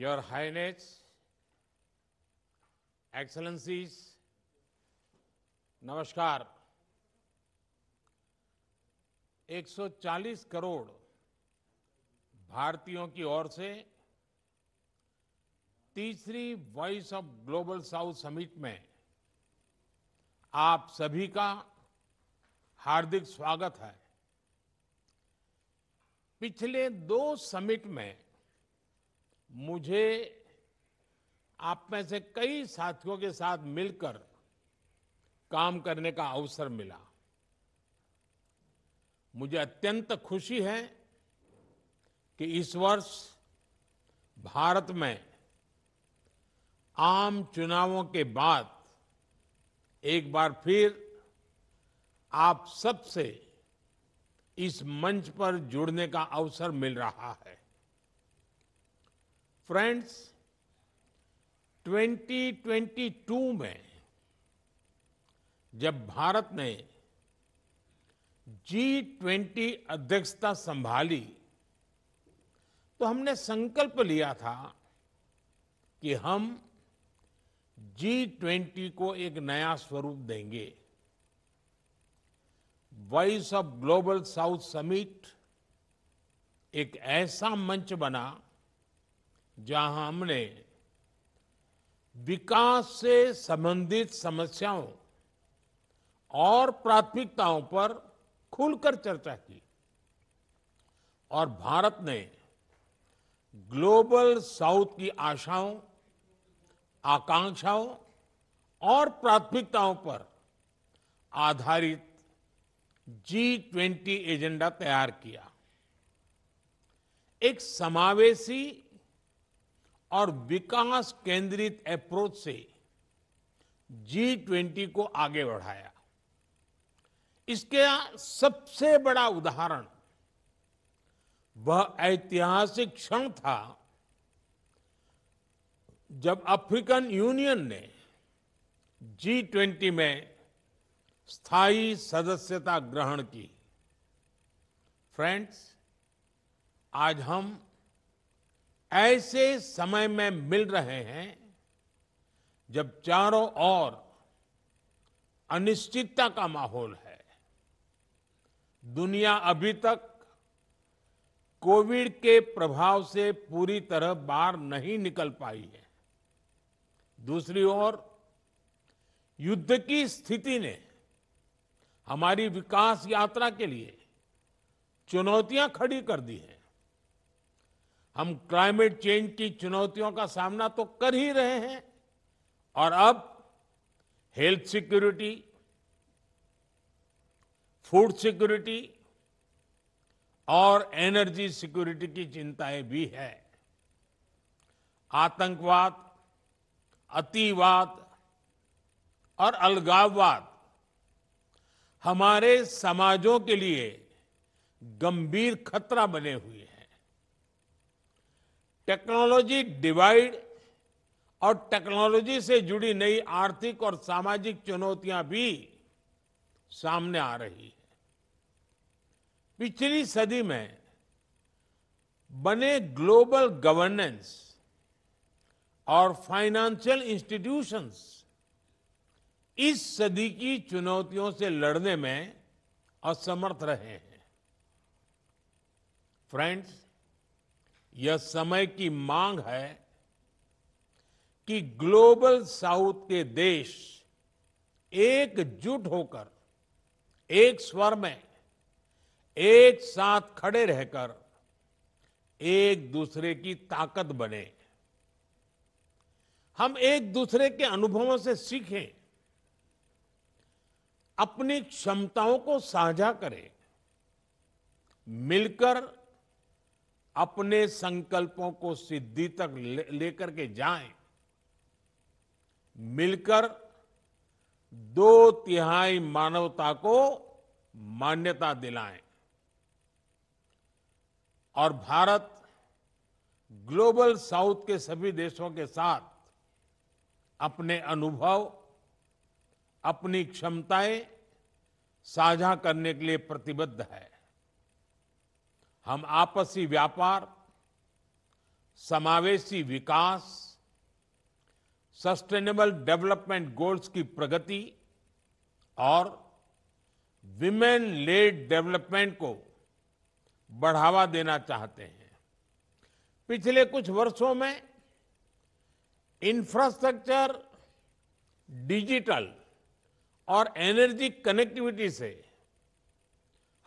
Your Highness, Excellencies, नमस्कार 140 करोड़ भारतीयों की ओर से तीसरी voice of global south summit में आप सभी का हार्दिक स्वागत है पिछले दो समिट में मुझे आप में से कई साथियों के साथ मिलकर काम करने का अवसर मिला मुझे अत्यंत खुशी है कि इस वर्ष भारत में आम चुनावों के बाद एक बार फिर आप सबसे इस मंच पर जुड़ने का अवसर मिल रहा है फ्रेंड्स 2022 में जब भारत ने जी ट्वेंटी अध्यक्षता संभाली तो हमने संकल्प लिया था कि हम जी ट्वेंटी को एक नया स्वरूप देंगे voice of global south summit एक ऐसा मंच बना जहां हमने विकास से संबंधित समस्याओं और प्राथमिकताओं पर खुलकर चर्चा की और भारत ने ग्लोबल साउथ की आशाओं आकांक्षाओं और प्राथमिकताओं पर आधारित जी ट्वेंटी एजेंडा तैयार किया एक समावेशी और विकास केंद्रित अप्रोच से जी ट्वेंटी को आगे बढ़ाया इसके सबसे बड़ा उदाहरण वह ऐतिहासिक क्षण था जब अफ्रीकन यूनियन ने जी ट्वेंटी में स्थायी सदस्यता ग्रहण की फ्रेंड्स आज हम ऐसे समय में मिल रहे हैं जब चारों ओर अनिश्चितता का माहौल है दुनिया अभी तक कोविड के प्रभाव से पूरी तरह बाहर नहीं निकल पाई है दूसरी ओर युद्ध की स्थिति ने हमारी विकास यात्रा के लिए चुनौतियां खड़ी कर दी हैं हम क्लाइमेट चेंज की चुनौतियों का सामना तो कर ही रहे हैं और अब हेल्थ सिक्योरिटी फूड सिक्योरिटी और एनर्जी सिक्योरिटी की चिंताएं भी है आतंकवाद अतिवाद और अलगाववाद हमारे समाजों के लिए गंभीर खतरा बने हुए हैं टेक्नोलॉजी डिवाइड और टेक्नोलॉजी से जुड़ी नई आर्थिक और सामाजिक चुनौतियां भी सामने आ रही है पिछली सदी में बने ग्लोबल गवर्नेंस और फाइनेंशियल इंस्टीट्यूशंस इस सदी की चुनौतियों से लड़ने में असमर्थ रहे हैं फ्रेंड्स यह समय की मांग है कि ग्लोबल साउथ के देश एकजुट होकर एक स्वर में एक साथ खड़े रहकर एक दूसरे की ताकत बने हम एक दूसरे के अनुभवों से सीखें अपनी क्षमताओं को साझा करें मिलकर अपने संकल्पों को सिद्धि तक लेकर ले के जाएं मिलकर दो तिहाई मानवता को मान्यता दिलाएं और भारत ग्लोबल साउथ के सभी देशों के साथ अपने अनुभव अपनी क्षमताएं साझा करने के लिए प्रतिबद्ध है हम आपसी व्यापार समावेशी विकास सस्टेनेबल डेवलपमेंट गोल्स की प्रगति और विमेन लेड डेवलपमेंट को बढ़ावा देना चाहते हैं पिछले कुछ वर्षों में इंफ्रास्ट्रक्चर डिजिटल और एनर्जी कनेक्टिविटी से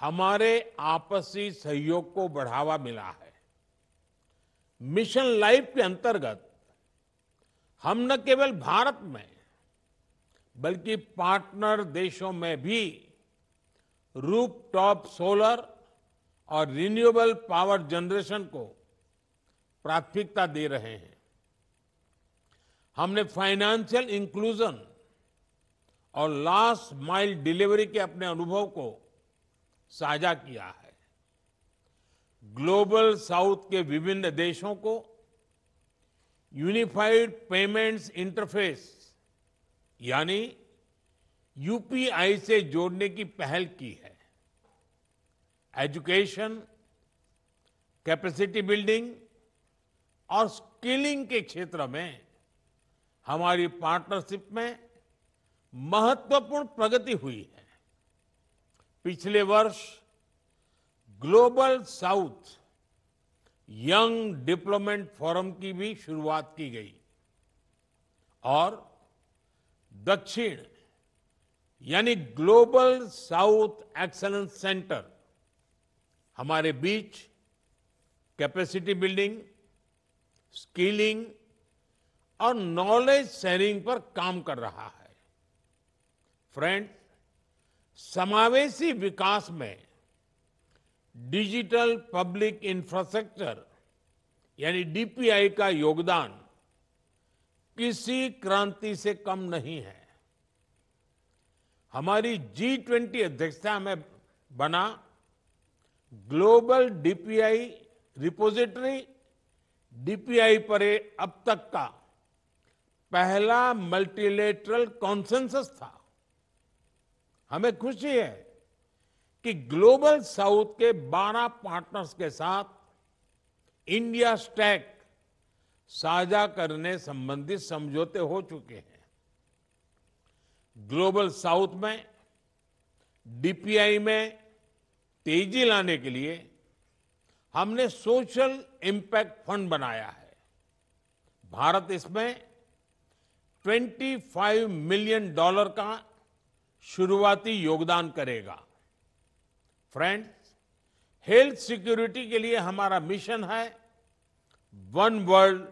हमारे आपसी सहयोग को बढ़ावा मिला है मिशन लाइफ के अंतर्गत हम न केवल भारत में बल्कि पार्टनर देशों में भी रूप टॉप सोलर और रिन्यूएबल पावर जनरेशन को प्राथमिकता दे रहे हैं हमने फाइनेंशियल इंक्लूजन और लास्ट माइल डिलीवरी के अपने अनुभव को साझा किया है ग्लोबल साउथ के विभिन्न देशों को यूनिफाइड पेमेंट्स इंटरफेस यानी यूपीआई से जोड़ने की पहल की है एजुकेशन कैपेसिटी बिल्डिंग और स्किलिंग के क्षेत्र में हमारी पार्टनरशिप में महत्वपूर्ण प्रगति हुई है पिछले वर्ष global south young diplomats forum की भी शुरुआत की गई और दक्षिण यानी ग्लोबल साउथ एक्सलेंस सेंटर हमारे बीच कैपेसिटी बिल्डिंग स्किलिंग और नॉलेज शेयरिंग पर काम कर रहा है फ्रेंड्स समावेशी विकास में डिजिटल पब्लिक इंफ्रास्ट्रक्चर यानी डीपीआई का योगदान किसी क्रांति से कम नहीं है हमारी जी ट्वेंटी अध्यक्षता में बना ग्लोबल डीपीआई रिपोजिटरी डीपीआई पर अब तक का पहला मल्टीलेटरल कॉन्सेंसस था हमें खुशी है कि ग्लोबल साउथ के 12 पार्टनर्स के साथ इंडिया स्टैक साझा करने संबंधी समझौते हो चुके हैं ग्लोबल साउथ में डीपीआई में तेजी लाने के लिए हमने सोशल इंपैक्ट फंड बनाया है भारत इसमें 25 मिलियन डॉलर का शुरुआती योगदान करेगा फ्रेंड्स हेल्थ सिक्योरिटी के लिए हमारा मिशन है वन वर्ल्ड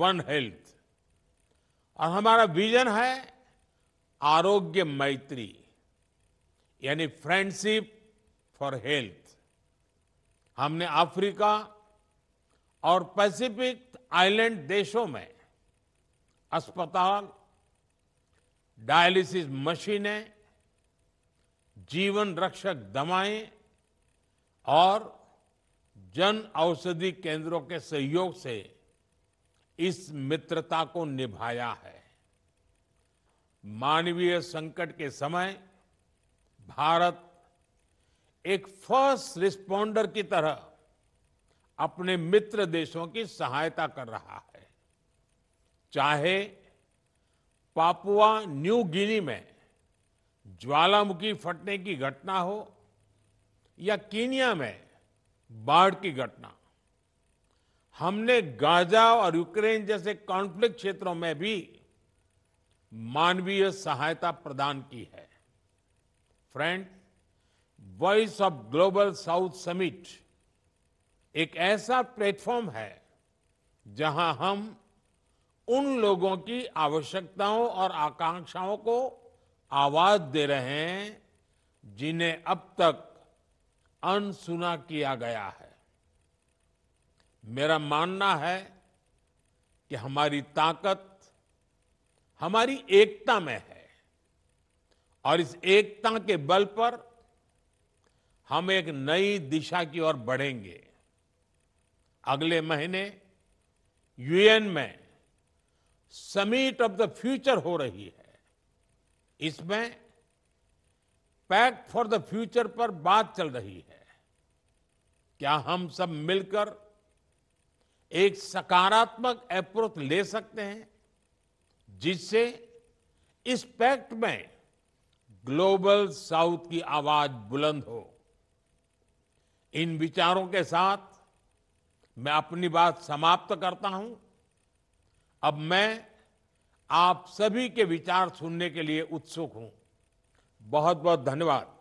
वन हेल्थ और हमारा विजन है आरोग्य मैत्री यानी फ्रेंडशिप फॉर हेल्थ हमने अफ्रीका और पैसिफिक आइलैंड देशों में अस्पताल डायलिसिस मशीनें जीवन रक्षक दवाएं और जन औषधि केंद्रों के सहयोग से इस मित्रता को निभाया है मानवीय संकट के समय भारत एक फर्स्ट रिस्पोंडर की तरह अपने मित्र देशों की सहायता कर रहा है चाहे पापुआ न्यू गिनी में ज्वालामुखी फटने की घटना हो या कीनिया में बाढ़ की घटना हमने गाजा और यूक्रेन जैसे कॉन्फ्लिक्ट क्षेत्रों में भी मानवीय सहायता प्रदान की है friend voice of global south summit एक ऐसा प्लेटफॉर्म है जहां हम उन लोगों की आवश्यकताओं और आकांक्षाओं को आवाज दे रहे हैं जिन्हें अब तक अनसुना किया गया है मेरा मानना है कि हमारी ताकत हमारी एकता में है और इस एकता के बल पर हम एक नई दिशा की ओर बढ़ेंगे अगले महीने यूएन में समीट ऑफ द फ्यूचर हो रही है इसमें पैक्ट फॉर द फ्यूचर पर बात चल रही है क्या हम सब मिलकर एक सकारात्मक अप्रोच ले सकते हैं जिससे इस पैक्ट में ग्लोबल साउथ की आवाज बुलंद हो इन विचारों के साथ मैं अपनी बात समाप्त करता हूं अब मैं आप सभी के विचार सुनने के लिए उत्सुक हूं बहुत बहुत धन्यवाद